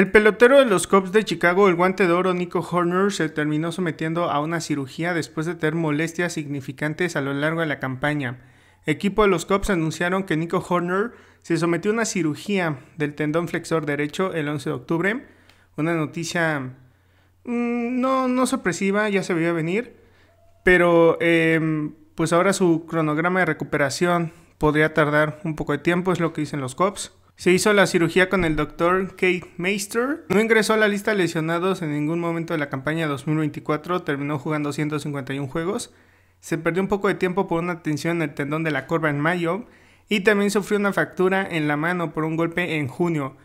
El pelotero de los Cubs de Chicago, el guante de oro Nico Horner, se terminó sometiendo a una cirugía después de tener molestias significantes a lo largo de la campaña. Equipo de los Cubs anunciaron que Nico Horner se sometió a una cirugía del tendón flexor derecho el 11 de octubre. Una noticia mm, no, no sorpresiva, ya se veía venir, pero em, pues ahora su cronograma de recuperación podría tardar un poco de tiempo, es lo que dicen los Cubs. Se hizo la cirugía con el doctor Kate Meister. No ingresó a la lista de lesionados en ningún momento de la campaña 2024. Terminó jugando 151 juegos. Se perdió un poco de tiempo por una tensión en el tendón de la corva en mayo. Y también sufrió una fractura en la mano por un golpe en junio.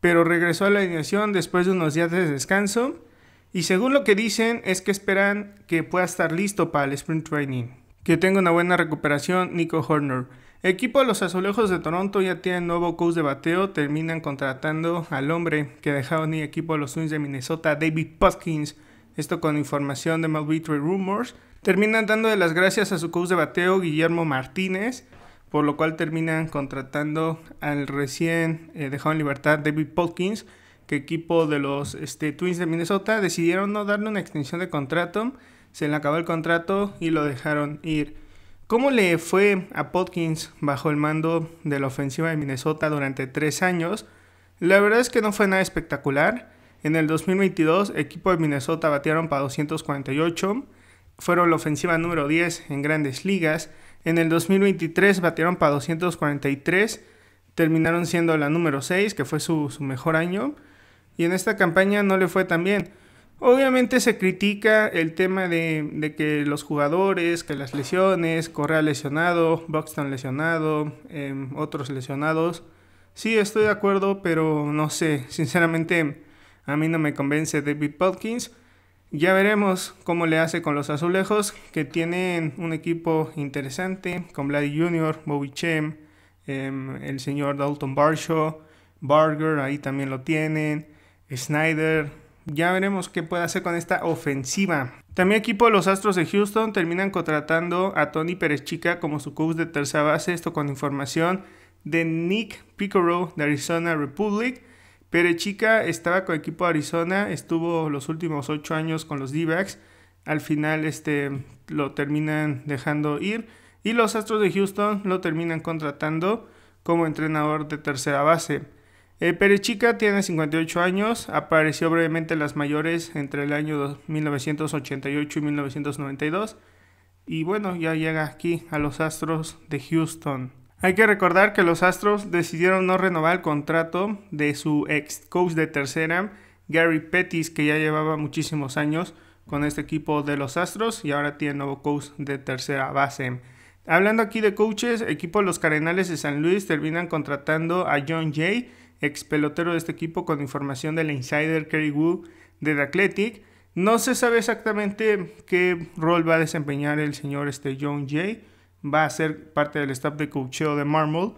Pero regresó a la alineación después de unos días de descanso. Y según lo que dicen es que esperan que pueda estar listo para el sprint training. Que tenga una buena recuperación Nico Horner equipo de los Azulejos de Toronto ya tiene nuevo coach de bateo. Terminan contratando al hombre que dejaron el equipo de los Twins de Minnesota, David Potkins. Esto con información de MLB Rumors. Terminan dándole las gracias a su coach de bateo, Guillermo Martínez. Por lo cual terminan contratando al recién eh, dejado en libertad David Puskins. Que equipo de los este, Twins de Minnesota decidieron no darle una extensión de contrato. Se le acabó el contrato y lo dejaron ir. ¿Cómo le fue a Podkins bajo el mando de la ofensiva de Minnesota durante tres años? La verdad es que no fue nada espectacular. En el 2022, equipo de Minnesota batearon para 248, fueron la ofensiva número 10 en grandes ligas. En el 2023 batieron para 243, terminaron siendo la número 6, que fue su, su mejor año. Y en esta campaña no le fue tan bien. Obviamente se critica el tema de, que los jugadores, que las lesiones, Correa lesionado, Buxton lesionado, em, otros lesionados. Sí, estoy de acuerdo, pero no sé, sinceramente a mí no me convence David Podkins. Ya veremos cómo le hace con los azulejos, que tienen un equipo interesante, con Vladdy Jr., Bobby Chem, em, el señor Dalton Barshaw, Barger, ahí también lo tienen, Snyder, ya veremos qué puede hacer con esta ofensiva. También equipo de los Astros de Houston terminan contratando a Tony Pérez Chica como su coach de tercera base. Esto con información de Nick Picaro de Arizona Republic. Pérez Chica estaba con equipo de Arizona, estuvo los últimos ocho años con los D-backs. Al final este, lo terminan dejando ir. Y los Astros de Houston lo terminan contratando como entrenador de tercera base. Eh, Perechica tiene 58 años, apareció brevemente en las mayores entre el año 1988 y 1992 y bueno, ya llega aquí a los Astros de Houston. Hay que recordar que los Astros decidieron no renovar el contrato de su ex coach de tercera, Gary Pettis, que ya llevaba muchísimos años con este equipo de los Astros y ahora tiene nuevo coach de tercera base. Hablando aquí de coaches, equipo de los Cardenales de San Luis terminan contratando a John Jay ex pelotero de este equipo, con información del insider Kerry Wu de The Athletic. No se sabe exactamente qué rol va a desempeñar el señor este John Jay. Va a ser parte del staff de coacheo de Marmol,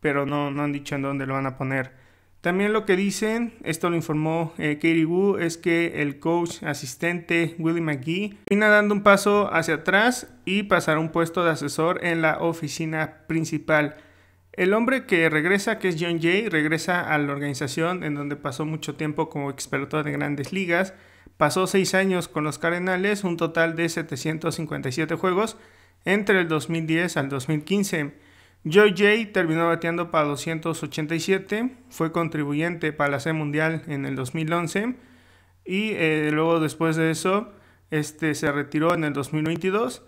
pero no, han dicho en dónde lo van a poner. También lo que dicen, esto lo informó eh, Kerry Wu, es que el coach asistente Willie McGee viene dando un paso hacia atrás y pasará un puesto de asesor en la oficina principal. El hombre que regresa, que es John Jay, regresa a la organización en donde pasó mucho tiempo como experto de grandes ligas. Pasó seis años con los Cardenales, un total de 757 juegos entre el 2010 al 2015. John Jay terminó bateando para 287, fue contribuyente para la C Mundial en el 2011 y eh, luego después de eso este, se retiró en el 2022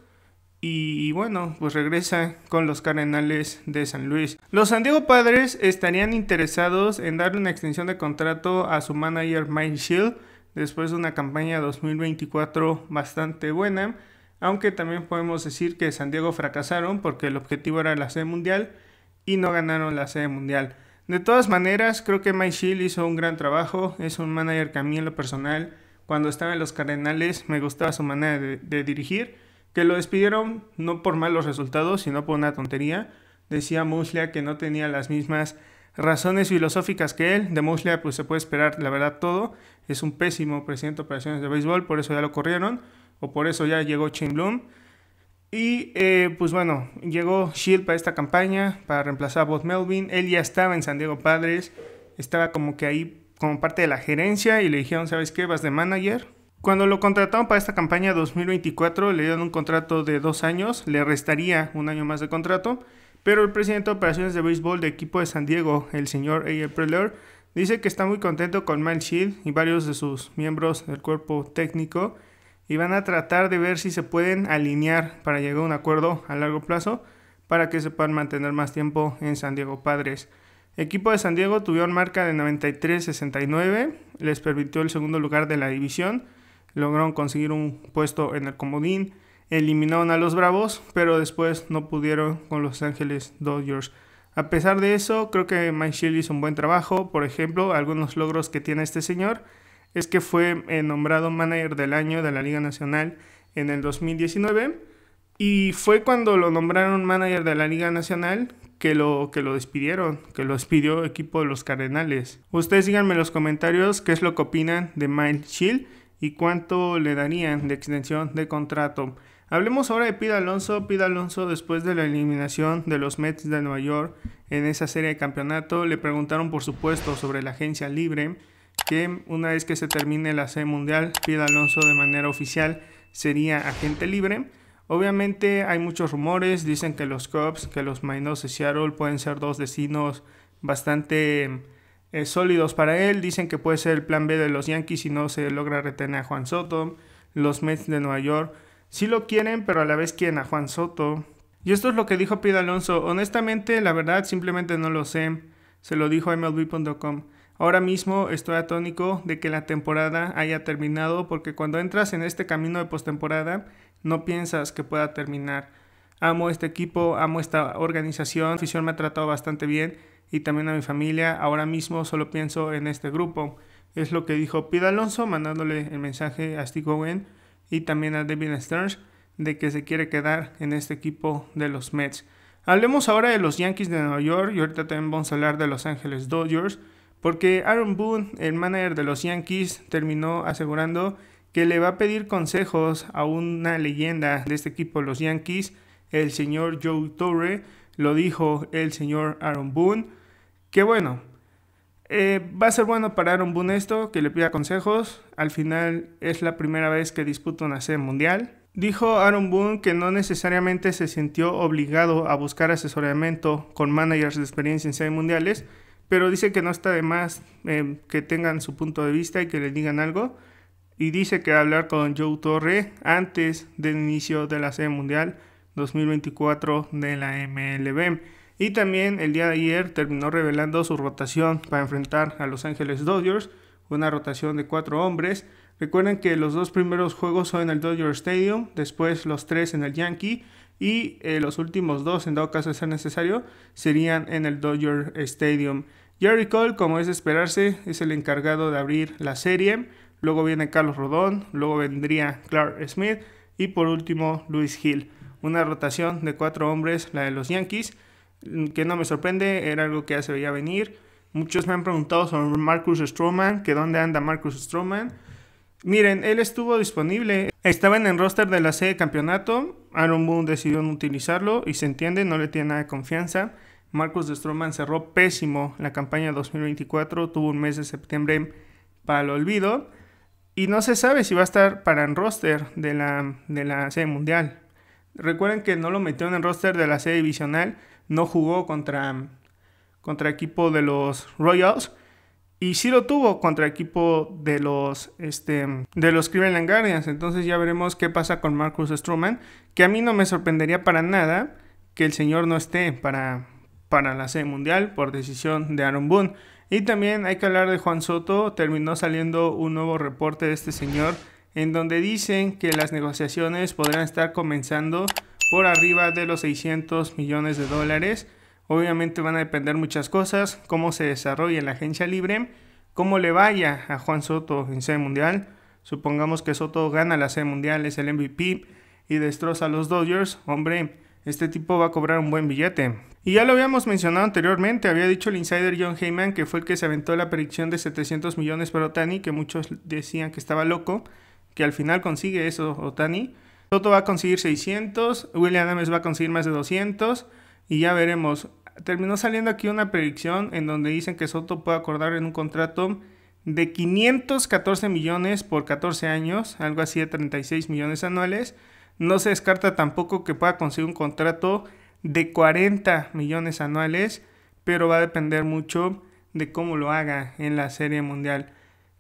y bueno, pues regresa con los Cardenales de San Luis. Los San Diego Padres estarían interesados en darle una extensión de contrato a su manager Mike Shield después de una campaña 2024 bastante buena, aunque también podemos decir que San Diego fracasaron porque el objetivo era la sede mundial y no ganaron la sede mundial. De todas maneras, creo que Mike Shield hizo un gran trabajo, es un manager que a mí en lo personal, cuando estaba en los Cardenales, me gustaba su manera de, de dirigir que lo despidieron no por malos resultados, sino por una tontería. Decía Muslia que no tenía las mismas razones filosóficas que él. De Muslia pues se puede esperar la verdad todo. Es un pésimo presidente de operaciones de béisbol, por eso ya lo corrieron o por eso ya llegó Shane Bloom. Y eh, pues bueno, llegó Shield para esta campaña, para reemplazar a Bob Melvin. Él ya estaba en San Diego Padres, estaba como que ahí como parte de la gerencia y le dijeron, ¿sabes qué? Vas de manager, cuando lo contrataron para esta campaña 2024, le dieron un contrato de dos años, le restaría un año más de contrato, pero el presidente de operaciones de béisbol del equipo de San Diego, el señor A.L. Preller, dice que está muy contento con Miles Shield y varios de sus miembros del cuerpo técnico y van a tratar de ver si se pueden alinear para llegar a un acuerdo a largo plazo para que se puedan mantener más tiempo en San Diego Padres. equipo de San Diego tuvieron marca de 93-69, les permitió el segundo lugar de la división lograron conseguir un puesto en el comodín, eliminaron a los Bravos, pero después no pudieron con los Ángeles Dodgers. A pesar de eso, creo que Mike Shield hizo un buen trabajo. Por ejemplo, algunos logros que tiene este señor es que fue eh, nombrado manager del año de la Liga Nacional en el 2019 y fue cuando lo nombraron manager de la Liga Nacional que lo, que lo despidieron, que lo despidió el equipo de los Cardenales. Ustedes díganme en los comentarios qué es lo que opinan de Mike Shield y cuánto le darían de extensión de contrato. Hablemos ahora de Pida Alonso. Pida Alonso, después de la eliminación de los Mets de Nueva York en esa serie de campeonato, le preguntaron, por supuesto, sobre la agencia libre, que una vez que se termine la serie mundial, Pida Alonso de manera oficial sería agente libre. Obviamente hay muchos rumores, dicen que los Cubs, que los Mainos de Seattle pueden ser dos destinos bastante eh, sólidos para él. Dicen que puede ser el plan B de los Yankees si no se logra retener a Juan Soto. Los Mets de Nueva York sí lo quieren, pero a la vez quieren a Juan Soto. Y esto es lo que dijo Pete Alonso. Honestamente, la verdad, simplemente no lo sé. Se lo dijo a MLB.com. Ahora mismo estoy atónico de que la temporada haya terminado porque cuando entras en este camino de postemporada no piensas que pueda terminar. Amo este equipo, amo esta organización, la me ha tratado bastante bien y también a mi familia. Ahora mismo solo pienso en este grupo. Es lo que dijo Pete Alonso mandándole el mensaje a Steve Owen y también a David Stearns de que se quiere quedar en este equipo de los Mets. Hablemos ahora de los Yankees de Nueva York y ahorita también vamos a hablar de Los Ángeles Dodgers porque Aaron Boone, el manager de los Yankees, terminó asegurando que le va a pedir consejos a una leyenda de este equipo, los Yankees, el señor Joe Torre, lo dijo el señor Aaron Boone que bueno, eh, va a ser bueno para Aaron Boone esto, que le pida consejos. Al final es la primera vez que disputa una sede mundial. Dijo Aaron Boone que no necesariamente se sintió obligado a buscar asesoramiento con managers de experiencia en sede mundiales, pero dice que no está de más eh, que tengan su punto de vista y que le digan algo. Y dice que hablar con Joe Torre antes del inicio de la sede mundial 2024 de la MLB. Y también el día de ayer terminó revelando su rotación para enfrentar a Los Ángeles Dodgers, una rotación de cuatro hombres. Recuerden que los dos primeros juegos son en el Dodger Stadium, después los tres en el Yankee y eh, los últimos dos, en dado caso de ser necesario, serían en el Dodger Stadium. Jerry Cole, como es de esperarse, es el encargado de abrir la serie. Luego viene Carlos Rodón, luego vendría Clark Smith y por último Luis Hill. Una rotación de cuatro hombres, la de los Yankees que no me sorprende, era algo que ya se veía venir. Muchos me han preguntado sobre Marcus Stroman, que dónde anda Marcus Stroman. Miren, él estuvo disponible, estaba en el roster de la C de campeonato, Aaron Boone decidió no utilizarlo y se entiende, no le tiene nada de confianza. Marcus Stroman cerró pésimo la campaña 2024, tuvo un mes de septiembre para el olvido y no se sabe si va a estar para el roster de la, de la C mundial. Recuerden que no lo metió en el roster de la C divisional no jugó contra, contra equipo de los Royals. Y sí lo tuvo contra equipo de los, este, de los Cleveland Guardians. Entonces ya veremos qué pasa con Marcus Stroman. Que a mí no me sorprendería para nada que el señor no esté para, para la serie mundial por decisión de Aaron Boone. Y también hay que hablar de Juan Soto. Terminó saliendo un nuevo reporte de este señor en donde dicen que las negociaciones podrán estar comenzando por arriba de los 600 millones de dólares. Obviamente van a depender muchas cosas, cómo se desarrolla la agencia libre, cómo le vaya a Juan Soto en sede mundial. Supongamos que Soto gana la sede mundial, es el MVP y destroza a los Dodgers. Hombre, este tipo va a cobrar un buen billete. Y ya lo habíamos mencionado anteriormente, había dicho el insider John Heyman que fue el que se aventó la predicción de 700 millones para Otani, que muchos decían que estaba loco, que al final consigue eso Otani. Soto va a conseguir 600, William Adams va a conseguir más de 200 y ya veremos. Terminó saliendo aquí una predicción en donde dicen que Soto puede acordar en un contrato de 514 millones por 14 años, algo así de 36 millones anuales. No se descarta tampoco que pueda conseguir un contrato de 40 millones anuales, pero va a depender mucho de cómo lo haga en la Serie Mundial.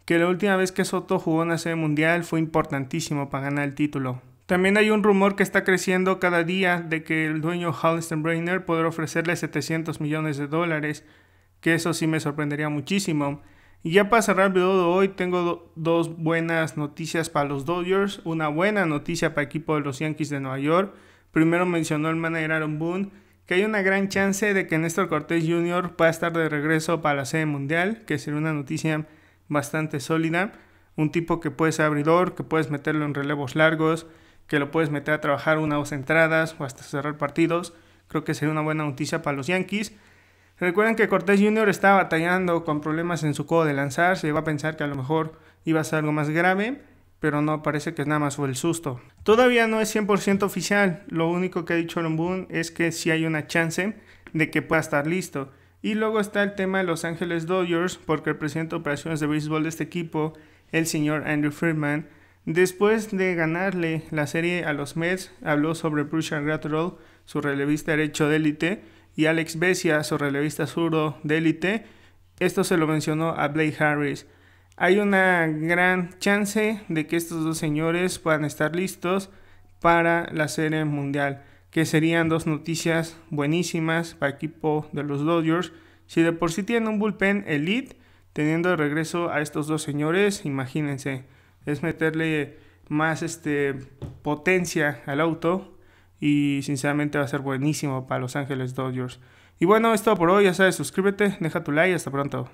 Que la última vez que Soto jugó en la Serie Mundial fue importantísimo para ganar el título. También hay un rumor que está creciendo cada día de que el dueño Breiner podrá ofrecerle 700 millones de dólares, que eso sí me sorprendería muchísimo. Y ya para cerrar el video de hoy, tengo dos buenas noticias para los Dodgers, una buena noticia para el equipo de los Yankees de Nueva York. Primero mencionó el manager Aaron Boone que hay una gran chance de que Néstor Cortés Jr. pueda estar de regreso para la sede mundial, que sería una noticia bastante sólida. Un tipo que puede ser abridor, que puedes meterlo en relevos largos, que lo puedes meter a trabajar una o dos entradas o hasta cerrar partidos. Creo que sería una buena noticia para los Yankees. Recuerden que Cortés Jr. estaba batallando con problemas en su codo de lanzar, se iba a pensar que a lo mejor iba a ser algo más grave, pero no, parece que es nada más fue el susto. Todavía no es 100% oficial, lo único que ha dicho Lombun es que sí hay una chance de que pueda estar listo. Y luego está el tema de Los Ángeles Dodgers, porque el presidente de operaciones de béisbol de este equipo, el señor Andrew Friedman, Después de ganarle la serie a los Mets, habló sobre Bruce Gratterall, su relevista derecho de élite, y Alex Bessia, su relevista zurdo de élite. Esto se lo mencionó a Blake Harris. Hay una gran chance de que estos dos señores puedan estar listos para la serie mundial, que serían dos noticias buenísimas para el equipo de los Dodgers. Si de por sí tienen un bullpen elite, teniendo de regreso a estos dos señores, imagínense es meterle más este, potencia al auto y sinceramente va a ser buenísimo para Los Ángeles Dodgers. Y bueno, es todo por hoy, ya sabes, suscríbete, deja tu like y hasta pronto.